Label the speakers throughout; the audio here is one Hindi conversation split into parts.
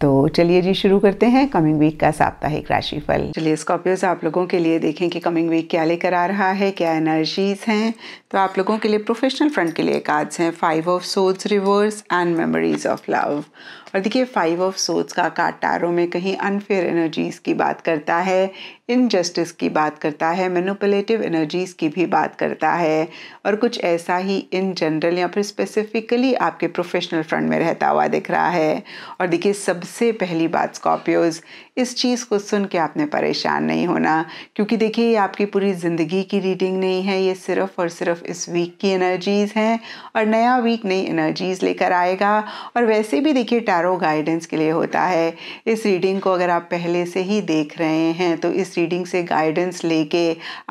Speaker 1: तो चलिए जी शुरू करते हैं कमिंग वीक का साप्ताहिक राशिफल चलिए स्कॉर्पियोज आप लोगों के लिए देखें कि कमिंग वीक क्या लेकर आ रहा है क्या एनर्जीज हैं तो आप लोगों के लिए प्रोफेशनल फ्रंट के लिए कार्ड्स हैं five of swords reverse and memories of love और देखिए फाइव ऑफ सोर्ट्स का कार्ड टैरो में कहीं अनफेयर एनर्जीज़ की बात करता है इनजस्टिस की बात करता है मेनोपलेटिव एनर्जीज़ की भी बात करता है और कुछ ऐसा ही इन जनरल या फिर स्पेसिफिकली आपके प्रोफेशनल फ्रंट में रहता हुआ दिख रहा है और देखिए सबसे पहली बात स्कॉर्पियोज़ इस चीज़ को सुन के आपने परेशान नहीं होना क्योंकि देखिए ये आपकी पूरी ज़िंदगी की रीडिंग नहीं है ये सिर्फ और सिर्फ इस वीक की एनर्जीज़ हैं और नया वीक नई एनर्जीज़ लेकर आएगा और वैसे भी देखिए टैरो टैरो गाइडेंस के लिए होता है इस रीडिंग को अगर आप पहले से ही देख रहे हैं तो इस रीडिंग से गाइडेंस लेके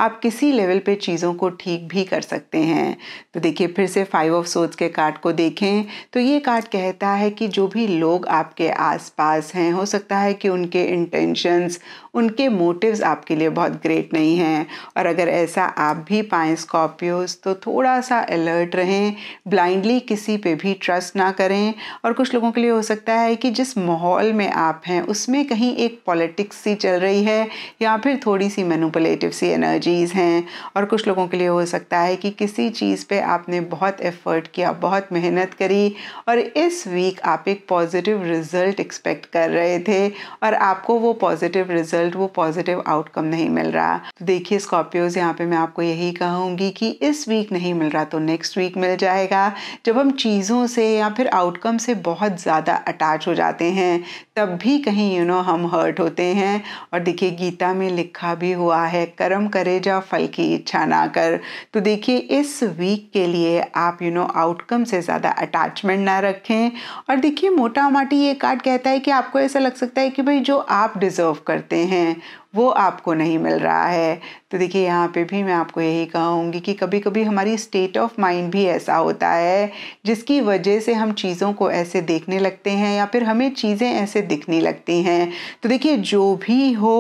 Speaker 1: आप किसी लेवल पे चीज़ों को ठीक भी कर सकते हैं तो देखिए फिर से फाइव ऑफ सोच के कार्ड को देखें तो ये कार्ड कहता है कि जो भी लोग आपके आसपास हैं हो सकता है कि उनके इंटेंशंस उनके मोटिव्स आपके लिए बहुत ग्रेट नहीं हैं और अगर ऐसा आप भी पाएँ स्कॉर्पियोज तो थोड़ा सा अलर्ट रहें ब्लाइंडली किसी पे भी ट्रस्ट ना करें और कुछ लोगों के लिए हो सकता सकता है कि जिस माहौल में आप हैं उसमें कहीं एक पॉलिटिक्स सी चल रही है या फिर थोड़ी सी मैनुपलेटिव सी एनर्जीज़ हैं और कुछ लोगों के लिए हो सकता है कि किसी चीज़ पे आपने बहुत एफ़र्ट किया बहुत मेहनत करी और इस वीक आप एक पॉजिटिव रिज़ल्ट एक्सपेक्ट कर रहे थे और आपको वो पॉजिटिव रिज़ल्ट वो पॉजिटिव आउटकम नहीं मिल रहा तो देखिए स्कॉर्पियोज़ यहाँ पर मैं आपको यही कहूँगी कि इस वीक नहीं मिल रहा तो नेक्स्ट वीक मिल जाएगा जब हम चीज़ों से या फिर आउटकम से बहुत ज़्यादा अटैच हो जाते हैं तब भी कहीं यू you नो know, हम हर्ट होते हैं और देखिए गीता में लिखा भी हुआ है कर्म करे जा फल की इच्छा ना कर तो देखिए इस वीक के लिए आप यू नो आउटकम से ज़्यादा अटैचमेंट ना रखें और देखिए मोटा माटी ये कार्ड कहता है कि आपको ऐसा लग सकता है कि भाई जो आप डिज़र्व करते हैं वो आपको नहीं मिल रहा है तो देखिए यहाँ पे भी मैं आपको यही कहूँगी कि कभी कभी हमारी स्टेट ऑफ माइंड भी ऐसा होता है जिसकी वजह से हम चीज़ों को ऐसे देखने लगते हैं या फिर हमें चीज़ें ऐसे दिखने लगती हैं तो देखिए जो भी हो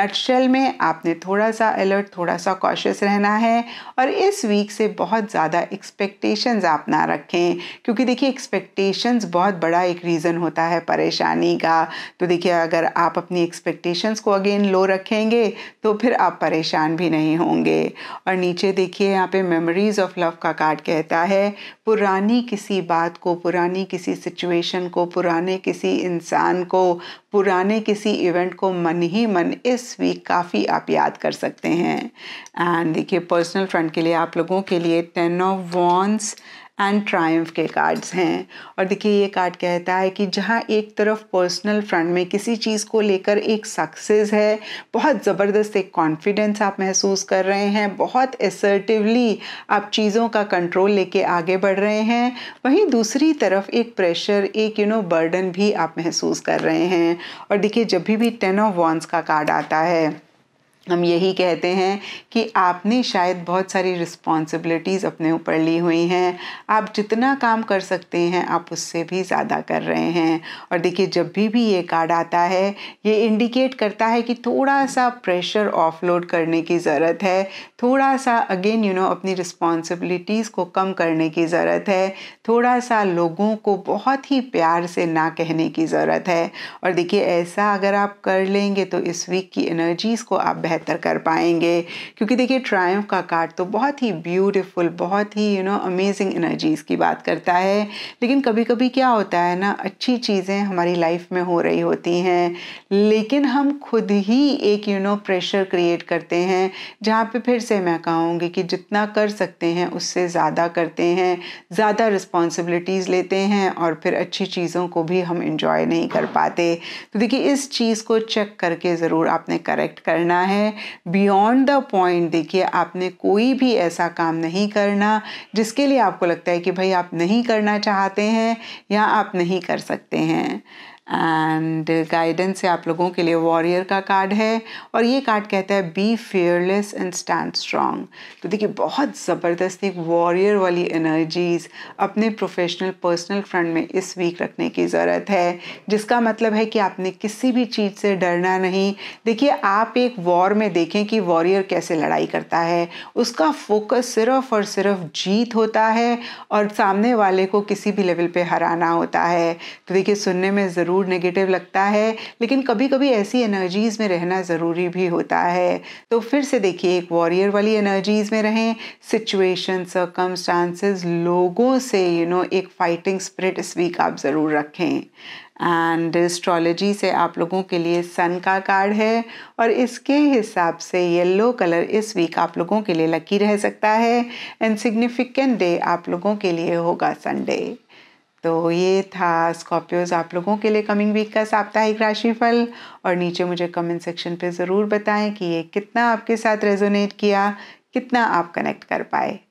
Speaker 1: नटशेल में आपने थोड़ा सा अलर्ट थोड़ा सा कॉशियस रहना है और इस वीक से बहुत ज़्यादा एक्सपेक्टेशंस आप ना रखें क्योंकि देखिए एक्सपेक्टेशंस बहुत बड़ा एक रीज़न होता है परेशानी का तो देखिए अगर आप अपनी एक्सपेक्टेशंस को अगेन लो रखेंगे तो फिर आप परेशान भी नहीं होंगे और नीचे देखिए यहाँ पे मेमोरीज़ ऑफ लव का कार्ड कहता है पुरानी किसी बात को पुरानी किसी सिचुएशन को पुराने किसी इंसान को पुराने किसी इवेंट को मन ही मन इस वीक काफ़ी आप याद कर सकते हैं एंड देखिए पर्सनल फ्रंट के लिए आप लोगों के लिए ten of wands and triumph के कार्ड्स हैं और देखिए ये कार्ड कहता है कि जहाँ एक तरफ पर्सनल फ्रंट में किसी चीज़ को लेकर एक सक्सेस है बहुत ज़बरदस्त एक कॉन्फिडेंस आप महसूस कर रहे हैं बहुत एसर्टिवली आप चीज़ों का कंट्रोल लेके आगे बढ़ रहे हैं वहीं दूसरी तरफ एक प्रेशर एक यू नो बर्डन भी आप महसूस कर रहे हैं और देखिए जब भी भी टेन ऑफ वॉन्स का कार्ड आता है हम यही कहते हैं कि आपने शायद बहुत सारी रिस्पॉन्सिबिलिटीज़ अपने ऊपर ली हुई हैं आप जितना काम कर सकते हैं आप उससे भी ज़्यादा कर रहे हैं और देखिए जब भी भी ये कार्ड आता है ये इंडिकेट करता है कि थोड़ा सा प्रेशर ऑफलोड करने की ज़रूरत है थोड़ा सा अगेन यू नो अपनी रिस्पॉन्सिबिलिटीज़ को कम करने की ज़रूरत है थोड़ा सा लोगों को बहुत ही प्यार से ना कहने की ज़रूरत है और देखिए ऐसा अगर आप कर लेंगे तो इस वीक की एनर्जीज़ को आप बेहतर बेहतर कर पाएंगे क्योंकि देखिए ट्रायम का कार्ड तो बहुत ही ब्यूटीफुल बहुत ही यू नो अमेजिंग एनर्जीज़ की बात करता है लेकिन कभी कभी क्या होता है ना अच्छी चीज़ें हमारी लाइफ में हो रही होती हैं लेकिन हम खुद ही एक यू नो प्रेशर क्रिएट करते हैं जहाँ पे फिर से मैं कहूँगी कि जितना कर सकते हैं उससे ज़्यादा करते हैं ज़्यादा रिस्पॉन्सिबिलिटीज़ लेते हैं और फिर अच्छी चीज़ों को भी हम इंजॉय नहीं कर पाते तो देखिए इस चीज़ को चेक करके ज़रूर आपने करेक्ट करना है है बियॉन्ड द पॉइंट देखिए आपने कोई भी ऐसा काम नहीं करना जिसके लिए आपको लगता है कि भाई आप नहीं करना चाहते हैं या आप नहीं कर सकते हैं एंड गाइडेंस है आप लोगों के लिए वॉरियर का कार्ड है और ये कार्ड कहता है be fearless and stand strong तो देखिए बहुत ज़बरदस्त एक वॉरियर वाली एनर्जीज़ अपने प्रोफेशनल पर्सनल फ्रंट में इस वीक रखने की ज़रूरत है जिसका मतलब है कि आपने किसी भी चीज़ से डरना नहीं देखिए आप एक वॉर में देखें कि वॉरियर कैसे लड़ाई करता है उसका फोकस सिर्फ और सिर्फ जीत होता है और सामने वाले को किसी भी लेवल पर हराना होता है तो देखिए सुनने में ज़रूर ज़रूर नेगेटिव लगता है लेकिन कभी कभी ऐसी एनर्जीज़ में रहना ज़रूरी भी होता है तो फिर से देखिए एक वॉरियर वाली एनर्जीज़ में रहें सिचुएशन सर्कमस्टांसेस लोगों से यू you नो know, एक फाइटिंग स्पिरिट इस वीक आप ज़रूर रखें एंड एस्ट्रोलॉजी से आप लोगों के लिए सन का कार्ड है और इसके हिसाब से येलो कलर इस वीक आप लोगों के लिए लकी रह सकता है एंड सिग्निफिकेंट डे आप लोगों के लिए होगा संडे तो ये था स्कॉर्पियोज आप लोगों के लिए कमिंग वीक का साप्ताहिक राशिफल और नीचे मुझे कमेंट सेक्शन पे ज़रूर बताएं कि ये कितना आपके साथ रेजोनेट किया कितना आप कनेक्ट कर पाए